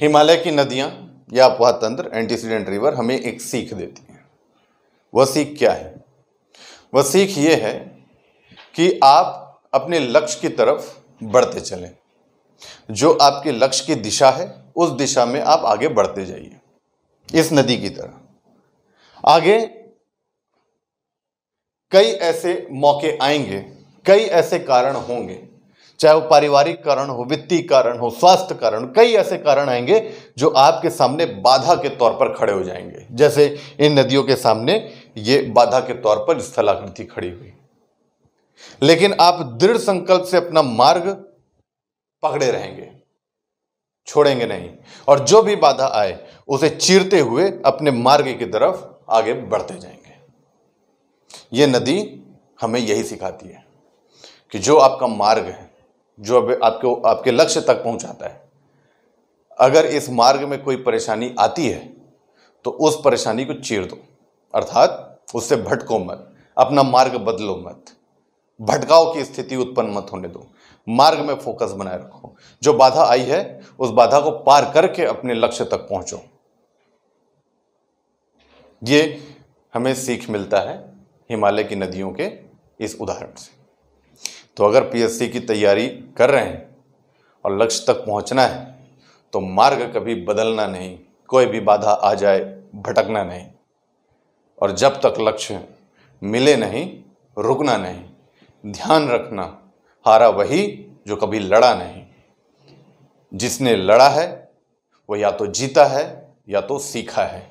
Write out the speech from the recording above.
हिमालय की नदियाँ या अपवाह तंत्र एंटीसीडेंट रिवर हमें एक सीख देती हैं वह सीख क्या है वह सीख ये है कि आप अपने लक्ष्य की तरफ बढ़ते चलें जो आपके लक्ष्य की दिशा है उस दिशा में आप आगे बढ़ते जाइए इस नदी की तरह आगे कई ऐसे मौके आएंगे कई ऐसे कारण होंगे चाहे वो पारिवारिक कारण हो वित्तीय कारण हो स्वास्थ्य कारण कई ऐसे कारण आएंगे जो आपके सामने बाधा के तौर पर खड़े हो जाएंगे जैसे इन नदियों के सामने ये बाधा के तौर पर स्थलाकृति खड़ी हुई लेकिन आप दृढ़ संकल्प से अपना मार्ग पकड़े रहेंगे छोड़ेंगे नहीं और जो भी बाधा आए उसे चीरते हुए अपने मार्ग की तरफ आगे बढ़ते जाएंगे ये नदी हमें यही सिखाती है कि जो आपका मार्ग है जो अब आपको आपके लक्ष्य तक पहुंचाता है अगर इस मार्ग में कोई परेशानी आती है तो उस परेशानी को चीर दो अर्थात उससे भटको मत अपना मार्ग बदलो मत भटकाव की स्थिति उत्पन्न मत होने दो मार्ग में फोकस बनाए रखो जो बाधा आई है उस बाधा को पार करके अपने लक्ष्य तक पहुंचो ये हमें सीख मिलता है हिमालय की नदियों के इस उदाहरण से तो अगर पीएससी की तैयारी कर रहे हैं और लक्ष्य तक पहुंचना है तो मार्ग कभी बदलना नहीं कोई भी बाधा आ जाए भटकना नहीं और जब तक लक्ष्य मिले नहीं रुकना नहीं ध्यान रखना हारा वही जो कभी लड़ा नहीं जिसने लड़ा है वो या तो जीता है या तो सीखा है